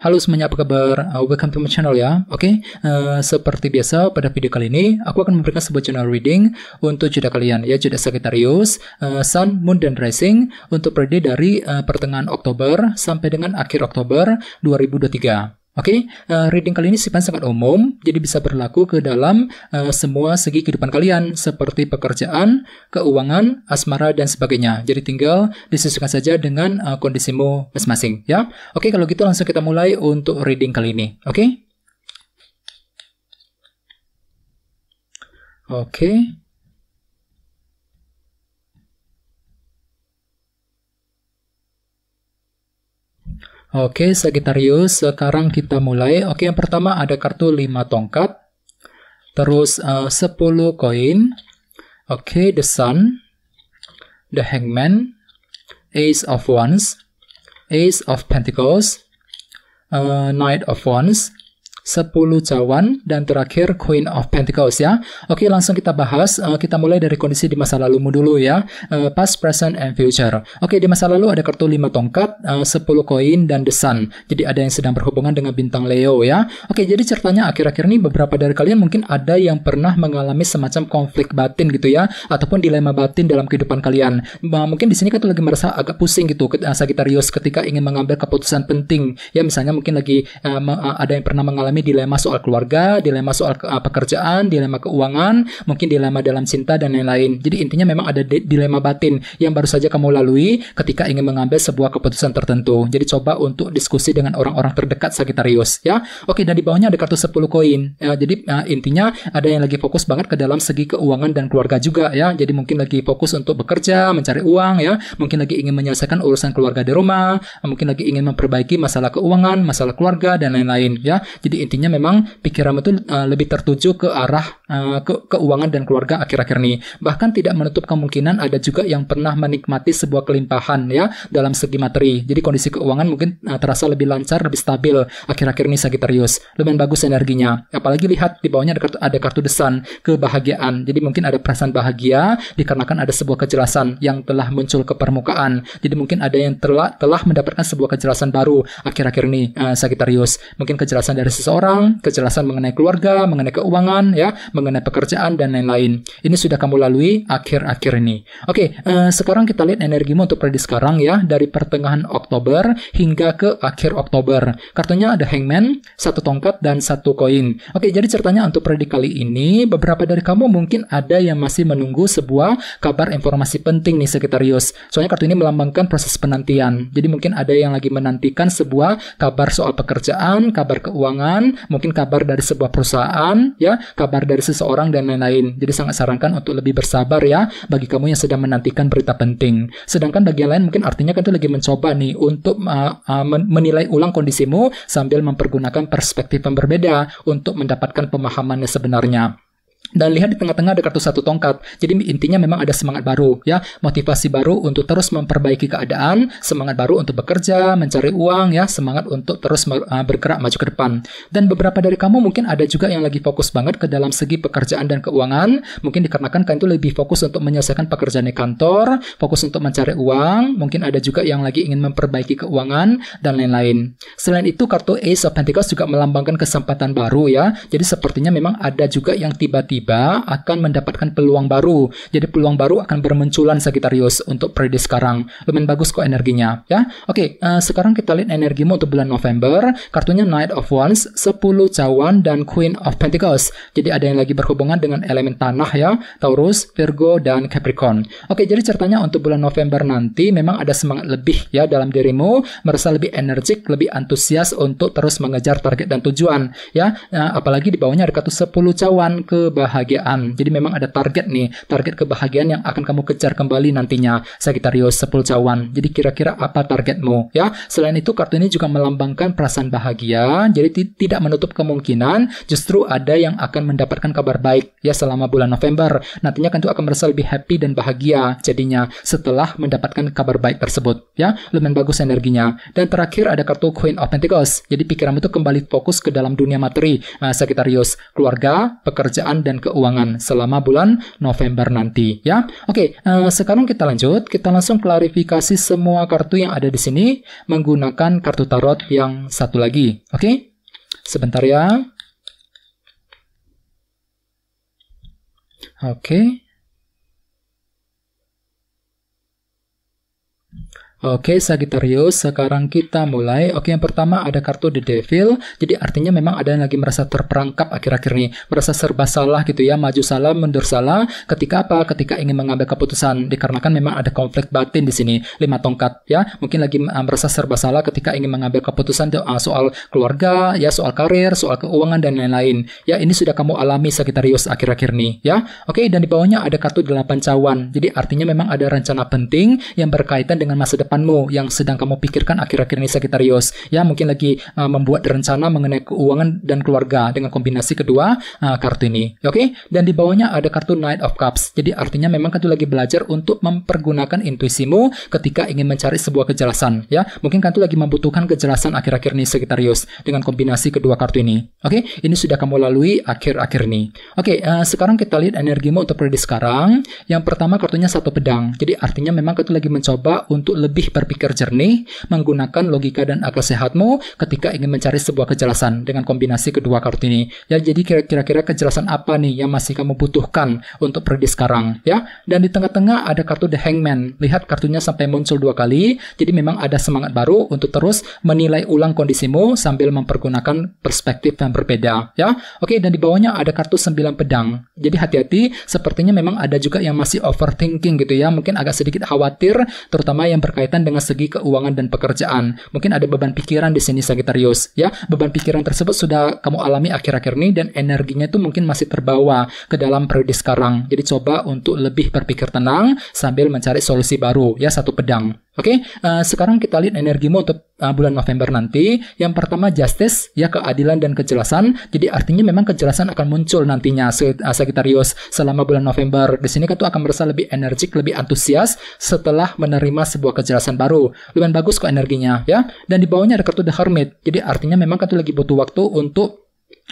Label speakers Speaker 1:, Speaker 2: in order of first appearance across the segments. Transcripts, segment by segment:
Speaker 1: Halo semuanya, apa kabar? Uh, welcome to my channel ya. Oke, okay? uh, seperti biasa pada video kali ini, aku akan memberikan sebuah journal reading untuk jeda kalian, ya jeda Sagittarius, uh, Sun, Moon, dan Rising untuk periode dari uh, pertengahan Oktober sampai dengan akhir Oktober 2023. Oke, okay? uh, eh, reading kali ini sifatnya sangat umum, jadi bisa berlaku ke dalam uh, semua segi kehidupan kalian, seperti pekerjaan, keuangan, asmara, dan sebagainya. Jadi tinggal disesuaikan saja dengan uh, kondisimu masing-masing, ya. Oke, okay, kalau gitu langsung kita mulai untuk reading kali ini, oke? Okay? Oke. Okay. Oke, Sagittarius, sekarang kita mulai. Oke, yang pertama ada kartu 5 tongkat. Terus eh, uh, 10 koin. Oke, The Sun, The Hangman, Ace of Wands, Ace of Pentacles, uh, Knight of Wands, 10 cawan dan terakhir Queen of Pentacles ya. Oke, langsung kita bahas. Eh, kita mulai dari kondisi di masa lalumu dulu ya. Eh, past, present, and future. Oke, di masa lalu ada kartu 5 tongkat, eh, uh, 10 koin dan the sun. Jadi ada yang sedang berhubungan dengan bintang Leo ya. Oke, jadi ceritanya akhir-akhir ini beberapa dari kalian mungkin ada yang pernah mengalami semacam konflik batin gitu ya ataupun dilema batin dalam kehidupan kalian. Bah, mungkin di sini kan lagi merasa agak pusing gitu, Sagittarius ketika ingin mengambil keputusan penting. Ya misalnya mungkin lagi ada yang pernah mengalami mengalami dilema soal keluarga, dilema soal ke, pekerjaan, dilema keuangan, mungkin dilema dalam cinta dan lain-lain. Jadi intinya memang ada dilema batin yang baru saja kamu lalui ketika ingin mengambil sebuah keputusan tertentu. Jadi coba untuk diskusi dengan orang-orang terdekat Sagittarius ya. Oke, dan di bawahnya ada kartu 10 koin. Ya, jadi uh, intinya ada yang lagi fokus banget ke dalam segi keuangan dan keluarga juga ya. Jadi mungkin lagi fokus untuk bekerja, mencari uang ya, mungkin lagi ingin menyelesaikan urusan keluarga di rumah, mungkin lagi ingin memperbaiki masalah keuangan, masalah keluarga dan lain-lain ya. Jadi intinya memang pikiran itu uh, lebih tertuju ke arah uh, ke keuangan dan keluarga akhir-akhir ini. Bahkan tidak menutup kemungkinan ada juga yang pernah menikmati sebuah kelimpahan ya dalam segi materi. Jadi kondisi keuangan mungkin uh, terasa lebih lancar, lebih stabil akhir-akhir ini Sagittarius. Lumayan bagus energinya. Apalagi lihat di bawahnya ada kartu, ada kartu desan kebahagiaan. Jadi mungkin ada perasaan bahagia dikarenakan ada sebuah kejelasan yang telah muncul ke permukaan. Jadi mungkin ada yang telah telah mendapatkan sebuah kejelasan baru akhir-akhir ini uh, Sagittarius. Mungkin kejelasan dari sesuatu seseorang, ah. kejelasan mengenai keluarga, mengenai keuangan, ya, mengenai pekerjaan dan lain-lain. Ini sudah kamu lalui akhir-akhir ini. Oke, okay, uh, eh, sekarang kita lihat energimu untuk prediksi sekarang ya, dari pertengahan Oktober hingga ke akhir Oktober. Kartunya ada Hangman, satu tongkat dan satu koin. Oke, okay, jadi ceritanya untuk prediksi kali ini, beberapa dari kamu mungkin ada yang masih menunggu sebuah kabar informasi penting nih sekitar Soalnya kartu ini melambangkan proses penantian. Jadi mungkin ada yang lagi menantikan sebuah kabar soal pekerjaan, kabar keuangan, teman, mungkin kabar dari sebuah perusahaan, ya, kabar dari seseorang dan lain-lain. Jadi sangat sarankan untuk lebih bersabar ya bagi kamu yang sedang menantikan berita penting. Sedangkan bagi yang lain mungkin artinya kan itu lagi mencoba nih untuk uh, uh, menilai ulang kondisimu sambil mempergunakan perspektif yang berbeda untuk mendapatkan pemahamannya sebenarnya. Dan lihat di tengah-tengah ada kartu satu tongkat. Jadi intinya memang ada semangat baru ya, motivasi baru untuk terus memperbaiki keadaan, semangat baru untuk bekerja, mencari uang ya, semangat untuk terus ah, bergerak maju ke depan. Dan beberapa dari kamu mungkin ada juga yang lagi fokus banget ke dalam segi pekerjaan dan keuangan, mungkin dikarenakan kalian itu lebih fokus untuk menyelesaikan pekerjaan di kantor, fokus untuk mencari uang, mungkin ada juga yang lagi ingin memperbaiki keuangan dan lain-lain. Selain itu kartu Ace of Pentacles juga melambangkan kesempatan baru ya. Jadi sepertinya memang ada juga yang tiba-tiba tiba akan mendapatkan peluang baru. Jadi peluang baru akan bermunculan Sagittarius untuk periode sekarang. Lumayan bagus kok energinya, ya. Oke, uh, sekarang kita lihat energimu untuk bulan November. Kartunya Knight of Wands, 10 cawan dan Queen of Pentacles. Jadi ada yang lagi berhubungan dengan elemen tanah ya, Taurus, Virgo dan Capricorn. Oke, jadi ceritanya untuk bulan November nanti memang ada semangat lebih ya dalam dirimu, merasa lebih energik, lebih antusias untuk terus mengejar target dan tujuan ya. Nah, apalagi di bawahnya ada kartu 10 cawan ke bawah kebahagiaan. Jadi memang ada target nih, target kebahagiaan yang akan kamu kejar kembali nantinya. Sagittarius 10 cawan. Jadi kira-kira apa targetmu ya? Selain itu kartu ini juga melambangkan perasaan bahagia. Jadi tidak menutup kemungkinan justru ada yang akan mendapatkan kabar baik ya selama bulan November. Nantinya kan tentu akan merasa lebih happy dan bahagia jadinya setelah mendapatkan kabar baik tersebut ya. Lumayan bagus energinya. Dan terakhir ada kartu Queen of Pentacles. Jadi pikiranmu itu kembali fokus ke dalam dunia materi. Nah, eh, Sagittarius, keluarga, pekerjaan dan Keuangan selama bulan November nanti ya. Oke, uh, sekarang kita lanjut. Kita langsung klarifikasi semua kartu yang ada di sini menggunakan kartu tarot yang satu lagi. Oke. Sebentar ya. Oke. Oke, Sagittarius, sekarang kita mulai. Oke, yang pertama ada kartu The Devil. Jadi artinya memang ada yang lagi merasa terperangkap akhir-akhir ini. Merasa serba salah gitu ya, maju salah, mundur salah. Ketika apa? Ketika ingin mengambil keputusan. Dikarenakan memang ada konflik batin di sini. Lima tongkat ya. Mungkin lagi ah, merasa serba salah ketika ingin mengambil keputusan ah, soal keluarga, ya soal karir, soal keuangan, dan lain-lain. Ya, ini sudah kamu alami Sagittarius akhir-akhir ini ya. Oke, dan di bawahnya ada kartu delapan cawan. Jadi artinya memang ada rencana penting yang berkaitan dengan masa depan depanmu yang sedang kamu pikirkan akhir-akhir ini Sagittarius ya mungkin lagi uh, membuat rencana mengenai keuangan dan keluarga dengan kombinasi kedua uh, kartu ini oke okay? dan di bawahnya ada kartu Knight of Cups jadi artinya memang kartu lagi belajar untuk mempergunakan intuisimu ketika ingin mencari sebuah kejelasan ya mungkin kartu lagi membutuhkan kejelasan akhir-akhir ini Sagittarius dengan kombinasi kedua kartu ini oke okay? ini sudah kamu lalui akhir-akhir ini oke okay, uh, sekarang kita lihat energimu untuk periode sekarang yang pertama kartunya satu pedang jadi artinya memang kartu lagi mencoba untuk lebih lebih berpikir jernih, menggunakan logika dan akal sehatmu ketika ingin mencari sebuah kejelasan dengan kombinasi kedua kartu ini. Ya, jadi kira-kira kejelasan apa nih yang masih kamu butuhkan untuk pergi sekarang, ya? Dan di tengah-tengah ada kartu The Hangman. Lihat kartunya sampai muncul dua kali, jadi memang ada semangat baru untuk terus menilai ulang kondisimu sambil mempergunakan perspektif yang berbeda, ya. Oke, dan di bawahnya ada kartu sembilan pedang. Jadi hati-hati, sepertinya memang ada juga yang masih overthinking gitu ya, mungkin agak sedikit khawatir terutama yang berkaitan berkaitan dengan segi keuangan dan pekerjaan. Mungkin ada beban pikiran di sini Sagittarius, ya. Beban pikiran tersebut sudah kamu alami akhir-akhir ini dan energinya itu mungkin masih terbawa ke dalam periode sekarang. Jadi coba untuk lebih berpikir tenang sambil mencari solusi baru, ya satu pedang. Oke, okay? uh, eh, sekarang kita lihat energimu untuk uh, bulan November nanti. Yang pertama justice, ya keadilan dan kejelasan. Jadi artinya memang kejelasan akan muncul nantinya Sagittarius eh, selama bulan November. Di sini kau akan merasa lebih energik, lebih antusias setelah menerima sebuah kejelasan baru. Lumayan bagus kok energinya, ya. Dan di bawahnya ada kartu The Hermit. Jadi artinya memang kartu lagi butuh waktu untuk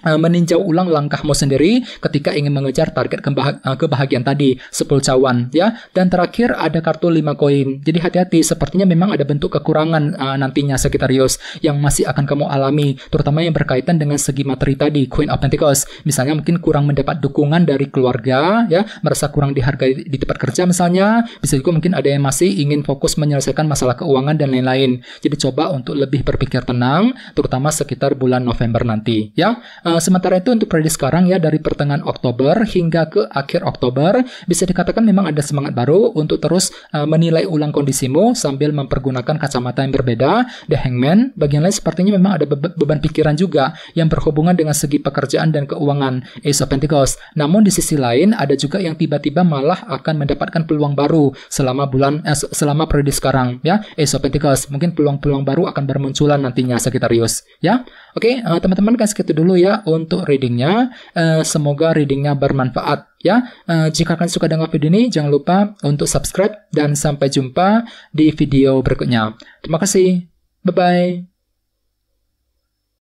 Speaker 1: Eh, meninjau ulang langkahmu sendiri ketika ingin mengejar target eh, kebahagiaan tadi 10 cawan ya dan terakhir ada kartu 5 koin jadi hati-hati sepertinya memang ada bentuk kekurangan uh, nantinya Sagittarius yang masih akan kamu alami terutama yang berkaitan dengan segi materi tadi Queen of Pentacles misalnya mungkin kurang mendapat dukungan dari keluarga ya merasa kurang dihargai di tempat kerja misalnya bisa juga mungkin ada yang masih ingin fokus menyelesaikan masalah keuangan dan lain-lain jadi coba untuk lebih berpikir tenang terutama sekitar bulan November nanti ya Eh, sementara itu untuk periode sekarang ya dari pertengahan Oktober hingga ke akhir Oktober bisa dikatakan memang ada semangat baru untuk terus uh, menilai ulang kondisimu sambil mempergunakan kacamata yang berbeda. The Hangman bagian lain sepertinya memang ada be beban pikiran juga yang berhubungan dengan segi pekerjaan dan keuangan Ace of Pentacles. Namun di sisi lain ada juga yang tiba-tiba malah akan mendapatkan peluang baru selama bulan eh, selama periode sekarang ya Ace of Pentacles mungkin peluang-peluang baru akan bermunculan nantinya Sagittarius ya. Oke, okay, uh, eh, teman-teman kan segitu dulu ya ya untuk readingnya. Uh, semoga readingnya bermanfaat ya. Uh, jika kalian suka dengan video ini, jangan lupa untuk subscribe dan sampai jumpa di video berikutnya. Terima kasih. Bye bye.